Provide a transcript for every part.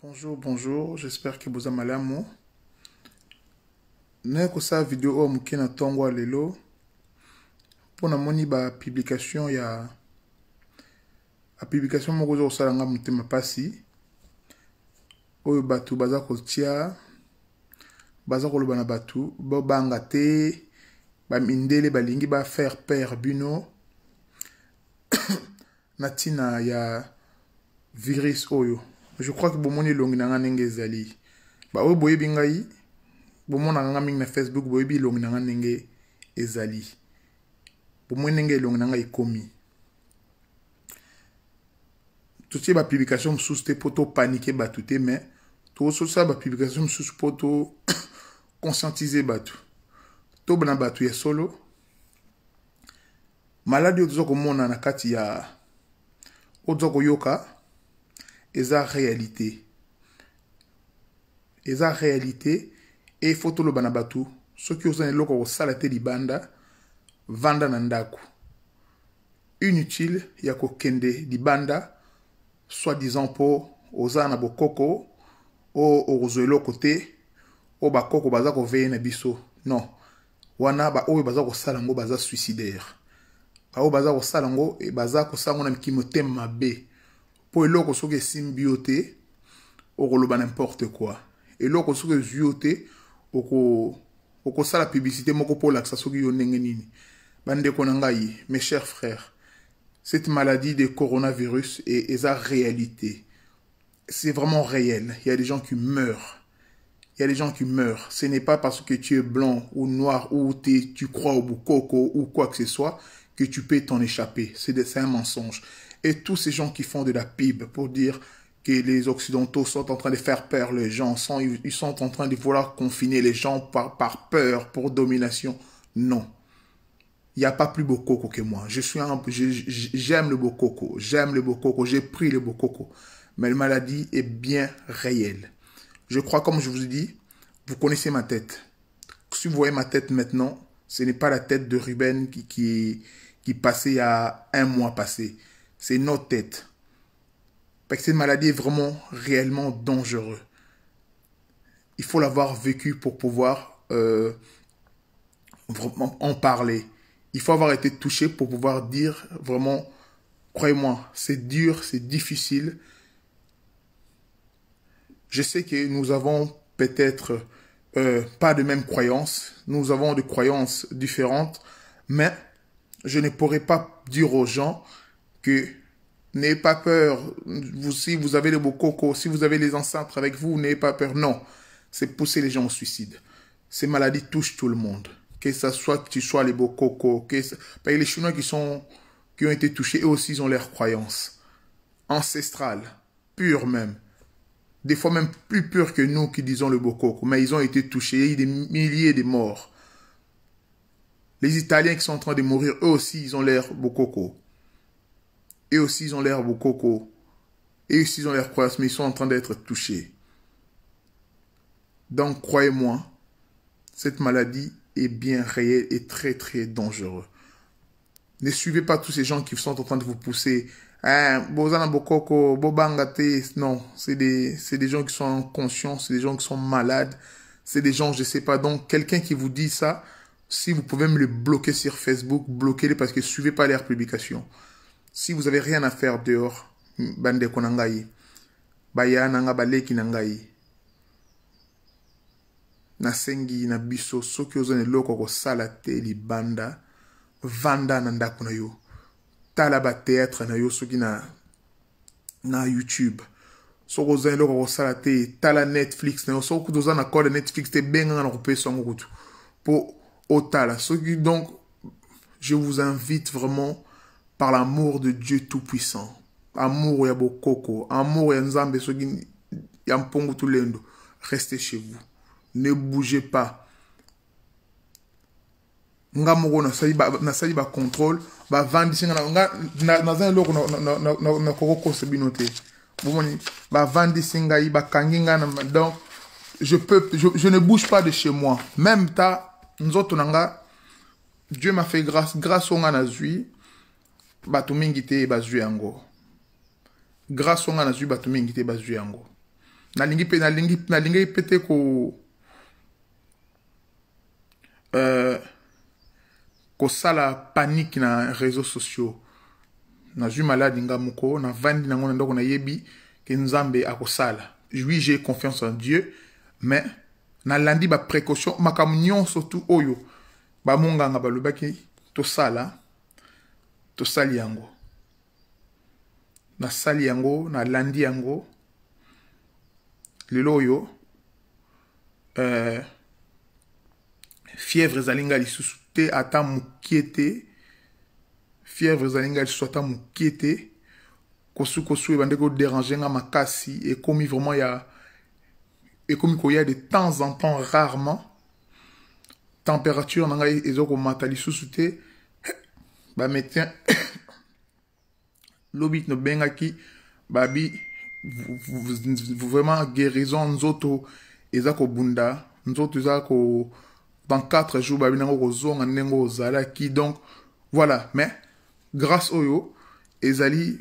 Bonjour, bonjour. J'espère que boza malamu. naye kosala video oyo moke na ntongo ya lelo mpo namoni bapublication ya bapublication moko oza kosala nga motema mpasi oyo bato baza kotia baza koloba na bato babanga te bamindele balingi bafaire pere bino na ntina ya virus oyo je crois que bomoni elongi na nga ndenge ezali baoyo boyebi ngai bomonaka nga mingi na facebook boyebi elongi na nga ndenge ezali bomoni ndenge elongi na nga ekomi totie bapublication mosusu te mpo topanike bato te me tokososala bapublication mosusu mpo toconscientize bato tobana bato ya solo maladi oyo toza komona na kati ya oyo toza koyoka eza réalité eza réalité efo toloba na bato soki oza na eloko ya kosala te libanda vanda na ndako inutile ya kokende libanda soi-disant mpo oza na bokoko o okozwa eloko te oyo bakoko baza koveye na biso non wana baoyo baza kosala yango baza suicidaire baoyo baza kosala yango eh, baza kosala yango na mikimotema mabe Pour que soki esimbi yo te okoloba n'importe quoi Et eloko soki ezwi yo ça la publicité moko mpo olakisa soki yo ndenge nini bandeko mes chers frères cette maladie de coronavirus est la réalité c'est vraiment réel il y a des gens qui meurent il y a des gens qui meurent. Ce n'est pas parce que tu es blanc ou noir ou tu crois au coco ou quoi que ce soit que tu peux t'en échapper. C'est un mensonge et tous ces gens qui font de la PIB pour dire que les Occidentaux sont en train de faire peur les gens, sont, ils sont en train de vouloir confiner les gens par, par peur, pour domination. Non. Il n'y a pas plus beau coco que moi. Je suis j'aime le beau coco. j'aime le beau coco. j'ai pris le beau coco. Mais la maladie est bien réelle. Je crois, comme je vous dit, vous connaissez ma tête. Si vous voyez ma tête maintenant, ce n'est pas la tête de Ruben qui, qui, qui passait à un mois passé c'est notre tête. Parce que cette maladie est vraiment réellement dangereuse. Il faut l'avoir vécu pour pouvoir euh, en parler. Il faut avoir été touché pour pouvoir dire vraiment, croyez-moi, c'est dur, c'est difficile. Je sais que nous avons peut-être euh, pas de même croyance. nous avons des croyances différentes, mais je ne pourrais pas dire aux gens que n'ayez pas peur. si vous avez les Bokoko si vous avez les ancêtres avec vous, n'ayez pas peur. Non, c'est pousser les gens au suicide. Ces maladies touchent tout le monde. Que ce soit, tu sois les bococos, que les Chinois qui sont, qui ont été touchés, eux aussi, ils ont leur croyances ancestrales, pures même. Des fois même plus pures que nous qui disons le bococo, mais ils ont été touchés. Il y a eu des milliers de morts. Les Italiens qui sont en train de mourir, eux aussi, ils ont l'air bococo. Et aussi, ils ont l'air beaucoup coco. Et aussi, ils ont l'air croyance, mais ils sont en train d'être touchés. Donc, croyez-moi, cette maladie est bien réelle et très, très dangereuse. Ne suivez pas tous ces gens qui sont en train de vous pousser. Hein, non, c'est des, c'est des gens qui sont inconscients, c'est des gens qui sont malades, c'est des gens, je sais pas. Donc, quelqu'un qui vous dit ça, si vous pouvez me le bloquer sur Facebook, bloquez-les parce que suivez pas leurs publications si vous avez rien à faire dehors bande Konangai, baya nanga nga baleki na sengi nasengi na biso soki oza na eloko kosala li vanda nanda kunayo, talaba yo tala na yo soki na, youtube So oza na eloko tala netflix na yo code netflix te benganga na kopesa Po kutu mpo otala soki donc je vous invite vraiment par l'amour de Dieu Tout-Puissant. Amour ya bokoko, amour ya nzambe soki ya mpongo tulendo. Restez chez vous. Ne bougez pas. nga moko nasali singa na nga na eloko nakokokosa bino te bomoni bavandisi ngai bakangi na donc je, peux, je, je ne bouge pas de chez moi même ta nzoto nanga dieu m'a fait grâce grâce oyo na nazwi bato mingi te bazwi yango grâce wana nazwi bato mingi te bazwi yango nalingi mpe nalingi nalingi mpe te ko euh, kosala panike na réseaux sociaux nazwi maladi nga moko navandi nango na ndako nayebi ke nzambe akosala oui j'ai confiance en dieu mais nalandi baprécaution makambo nyonso tu oyo bamonganga balobaki tosala tosali yango nasali yango nalandi yango lelo oyo euh, fièvre ezali ngai lisusu te ata mokie te fièvre ezali ngai lisusu ata mokie te kosukosu ebandi koderange nga makasi ekomi vraiment ya ekomi koya de temps en temps rarement température na ngai ezokomata lisusu te bamédecin lobi bengaki babi vraiment guérison nzoto ezako bunda nzoto autres dans quatre jours babi nango kozonga donc voilà mais grâce oyo ezali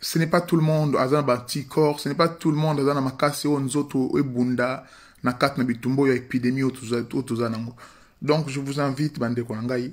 ce n'est pas tout le monde un petit corps, ce n'est pas tout le monde aza na makasi ebunda na 4 na bitumbo ya épidémie donc je vous invite bande vous.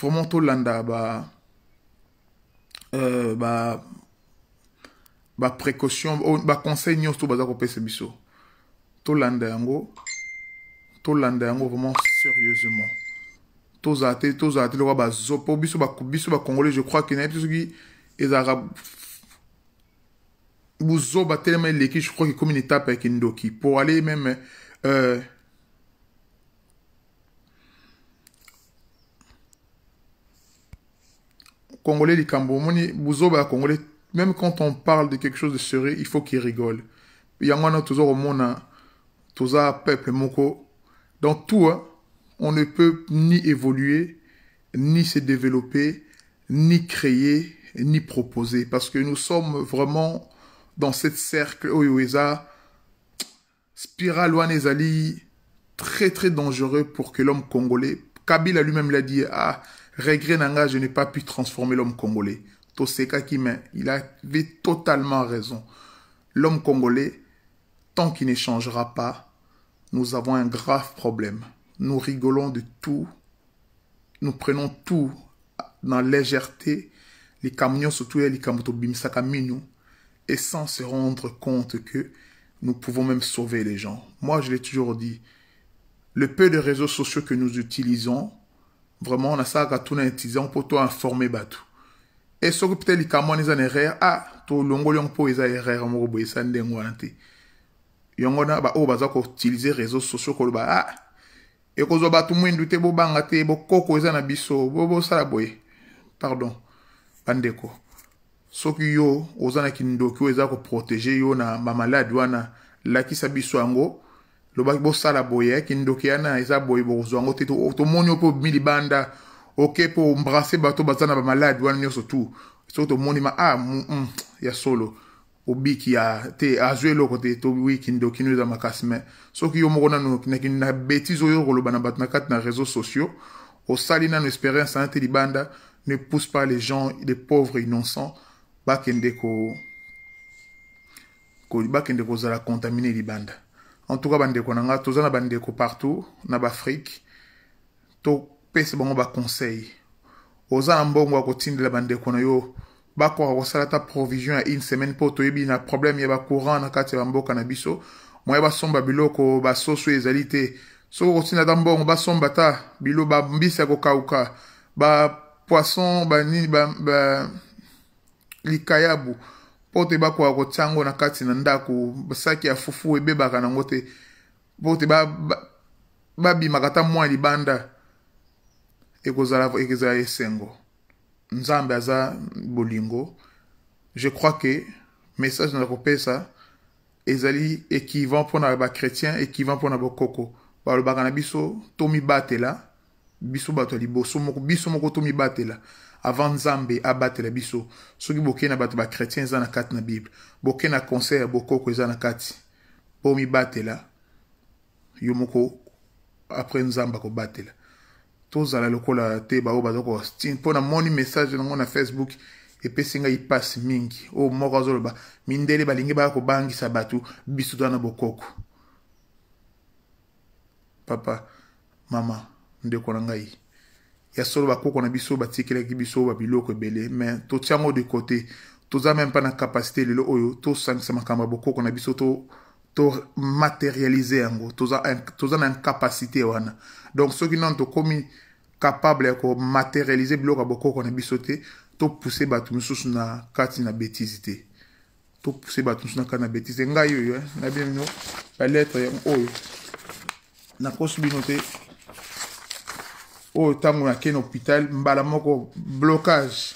vraiment tolanda ba euh, ba baprécaution oh, baconseil nyonso to baza kopesa biso tolanda yango tolanda yango vraiment sérieusement tozala te tozala te lokwa bazopo biso biso bacongolais je crois ke nayebi te soki ezalaka buzoba telema eleki je crois ke komi une étape ayeke ndoki pour aller même euh, Congolais, les Congolais, même quand on parle de quelque chose de sérieux, il faut qu'ils rigolent. Il y toujours au hein. toza peuple moko. Dans tout, hein, on ne peut ni évoluer, ni se développer, ni créer, ni proposer. Parce que nous sommes vraiment dans cette cercle, Oyoeza, spirale Wanezali, très très dangereux pour que l'homme congolais, Kabila lui-même l'a dit, ah, Regret nanga, je n'ai pas pu transformer l'homme congolais. Toseka Kimen, il avait totalement raison. L'homme congolais, tant qu'il ne changera pas, nous avons un grave problème. Nous rigolons de tout. Nous prenons tout dans légèreté. Les camions, surtout les kamoto nous Et sans se rendre compte que nous pouvons même sauver les gens. Moi, je l'ai toujours dit. Le peu de réseaux sociaux que nous utilisons, vraiment nasalaka tuna étudiant mpo to informe bato e soki mpe te likambo wana eza na oh, erreur ah. a tolongoli yango mpo eza erreur moko boye esa ndenge wana te yango na baoyo baza koutilize réseau sociaux koloba a ekozwa bato mwindu te bobanga te bokoko eza na biso bosala boye pardon bandeko soki yo oza na kindoki oyo eza koprotege yo na bamaladi wana lakisa biso yango lobaki bosala boye ayaki ndoki wana eza boye bokozwa yango te tomoni mpo mi libanda oke mpo ombrase bato baza na bamaladi wana nyonso tu soki tomoni ma ah mm, mm, ya solo obiki ya te azwi eloko te towiki ndoki no eza makasi me soki yo moko nanu na betise oyo okoloba na bato na kati na réseaux sociaux osali nanu expérience ana te libanda ne pousse pas les gens les pauvres innocents bakende ko bakende kozala contamine libanda en tout cas bandeko na nga toza na bandeko partout na baafrike topesa bango baconseil oza na mbongo ya kotindela bandeko na yo bakoka kosala ata provision ya une semaine mpo toyebi na problème ya bacourant na kati ya bamboka na biso moya basomba biloko basoso ezali te soki okotinda ata mbongo basomba ata bilo bambisi ya kokauka bapoisson banini ba, ba, likayabu ba, mpo te bakoka kotia yango na kati na ndako saki ya fufu ebebaka nango te mpo te babimaka ba, ba ta mwa libanda ekozala ekozala esengo nzambe aza bolingo je crois ke message naza kopesa ezali équivan mpona bachrétien équivan mpona bokoko balobaka na biso tomibatela biso bato ya liboso moko biso moko tomibatela avant nzambe abatela biso soki bokei na bato bakretien eza na kati na bible bokei na conseil ya bokoko eza na kati mpo mibatela yo moko apres nzambe akobatela tozala lokola te baoyo bazoko ostine mpo namoni message nango na facebook epesi ngai mpasi mingi oyo moko azoloba mindele balingi baya kobangisa bato biso toza na bokoko papa mama ndeko na ngai ya solo bakoko na biso batikelaki biso babiloko ebele me totia yango de kote toza meme mpa na kapasité lelo oyo tosangisa makambo ya bokoko na biso to tomaterialize yango toza, toza na incapacité wana donc soki nano tokómi capable ya komaterialize biloko ya bokoko na biso te topuse bato misusu na kati na bétise te topuse bato misusu na kati na bétise ngai oyo eh? nabino baletre oyo nakosi bino te oyo ntango nakei na hôpital mbala moko blocage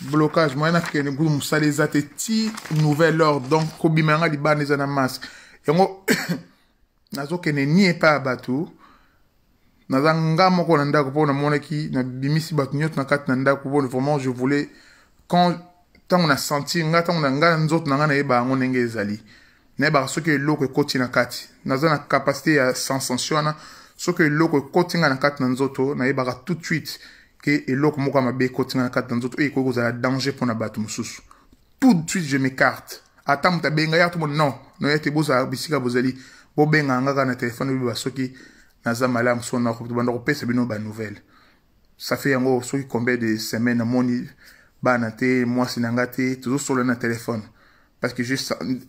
blocage moyen nakende kutu mosala eza te ti nouvelle ordre donc kobima yanga libanda eza na masse yango nazokende ni epai ya bato naza nga moko na ndako mpo namonaki nabimisi bato nyonso na kati na ndako mpo vraiment je voulais quand ntango na sentir nga ntango na ngai na nzoto na ngai nayeba yango ndenge ezali nayebaka soki eloko ekoti na kati naza na kapacité ya sensation wana soki eloko ekotinga na kati na nzoto nayebaka tout de suite ke eloko moko ya mabe ekotinga na kati na nzoto oyo ekoki kozala danger mpo na bato mosusu tout de suite je m'écarte ata moto abenga ya tomona non noya te bozala bisika bozali bobengaka nga kaka na telefone oyeba soki naza malamu so nabanda kopesa bino banouvelle ça fait yango soki combien de semaine namoni bana te mwasi na nga te tozosolola na telefone parce que je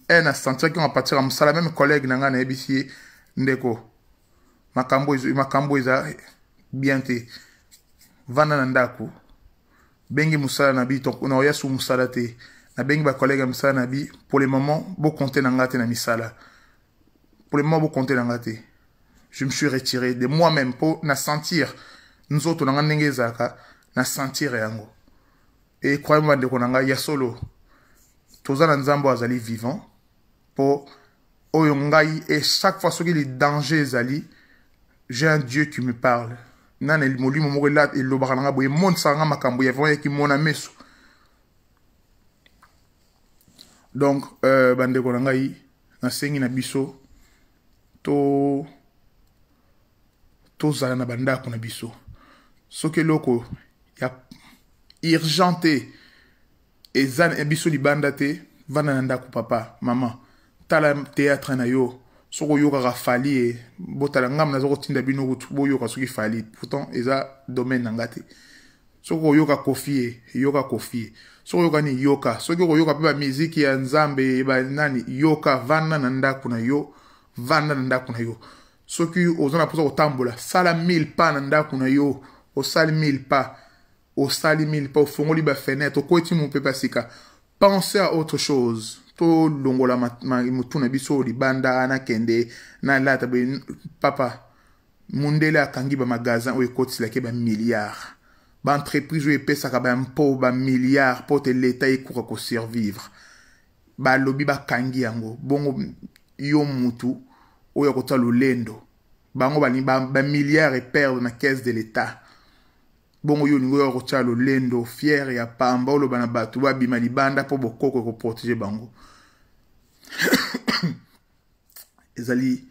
un asentir kanga partir ya mosala même collègue na nga nayebisi ye ndeko makambo makambo eza bien te vanda na ndako bengi musala na bi na oya musala te nabengi Bengi kolega musala na bi pour le moment beaucoup na nga la na misala pour le moment bokonte na nga je me suis retiré de moi même pour na sentir Nous autres, nga ndenge na sentir yango Et croyez moi de konanga ya solo toza na azali vivant Pour oyongai et chaque fois les dangers zali j'ai un Dieu qui me parle. nana molimo moko elobaka na nga boye emonisaka nga makambo ya vraiment ekimona meso donc euh, bandeko na ngai nasengi na biso to tozala na bandako na biso soki eloko ya urgent te eza na biso libanda te vanda na ndako papa mama tala teatre na yo soki oyokaka fali ye botala ngambi naza kotinda bino kutu boyoka soki fali pourtant eza domaine na nga te soki oyoka kofi ye yoka kofi e, ye soki oyoka ni yoka soki okoyoka mpe bamiziki ya nzambe banani yoka vanda na ndako na yo vanda na ndako na yo soki oza na mposa kotambola sala 1000 pas na ndako na yo osali 1000 pas osali 1000 pas ofongoli bafenetre okoyeti mopepe ya sika pense à autre chose tolongola motu na biso libanda nakende nalata boye papa mundele akangi bamagazin oyo ekotiselaki bamilliard baentreprise oyo epesaka bampo bamilliard mpo te leta ekoka kosurvivre balobi bakangi yango bongo yo motu oyo akotya lolendo bango balingi bamilliard eperdre na caisse de l'etat bongo yo olingi oyoka kotia lolendo fiere ya pamba oloba na bato babima libanda mpo bokoko ekoprotege bango ezali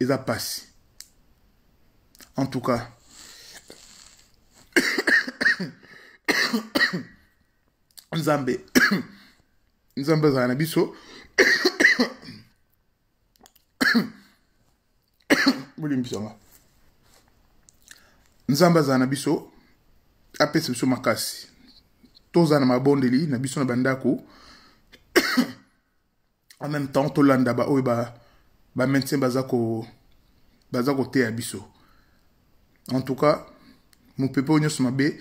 eza pasi en tout cas nzambe nzambe azala na biso bolimbisanga nzambe azala na biso apesa biso makasi toza na mabondeli na biso na bandako en même temps tolanda baoyo bamaintien ba baza ko, baza koteya biso en tout cas mopepe oyo nyonso mabe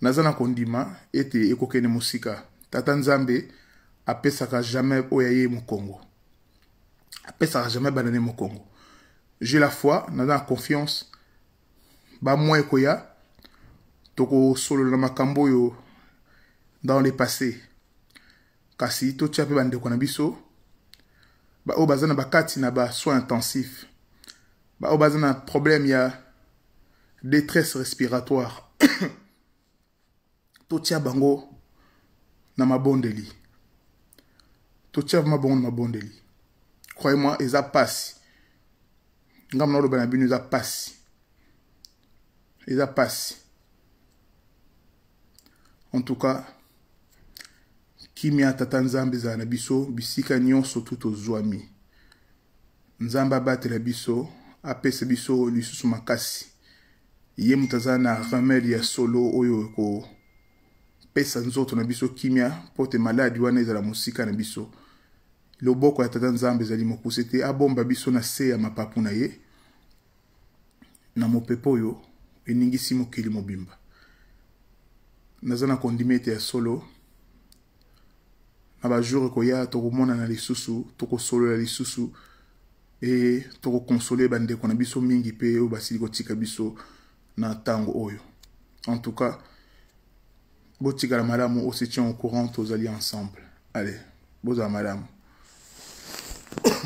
naza na kondima ete ekokende mosika tata nzambe apesaka jamais oyo aye mokongo apesaka jamais banane mokongo j'ai la foi naza na confiance bamwa ekoya tokosolola makambo oyo dans le passé kasi totia mpe bandeko na biso baoyo baza na bakati na basoin intensif baoyo baza na problème ya détresse respiratoire totia bango na mabondeli totia vraimen bango na mabondeli croyez moi eza pasi ngambo naoloba na bino eza pasi eza pasi en tout cas kimia tata nzambe ezala na biso bisika nyonso tu tozwami nzambe abatela biso apesa biso lisusu makasi ye moto aza na remede ya solo oyo ekopesa nzoto na biso kimia mpo te maladi wana ezala mosika na biso loboko ya tata nzambe ezali mokuse te abomba biso na se ya mapapu na ye na mopepe oyo eningisi mokili mobimba naza na kondima ete ya solo na bajour ekoya tokomonana lisusu tokosolola lisusu e tokokonsole bandeko na biso mingi mpe oyo basili kotika biso na ntango oyo en tout cas botikala malamu on se tient au courant tozali ensemble allez bozala malamu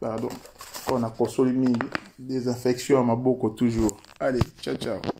pardon oyo nakosoli mingi désinfection ya maboko toujours allez ciao ciao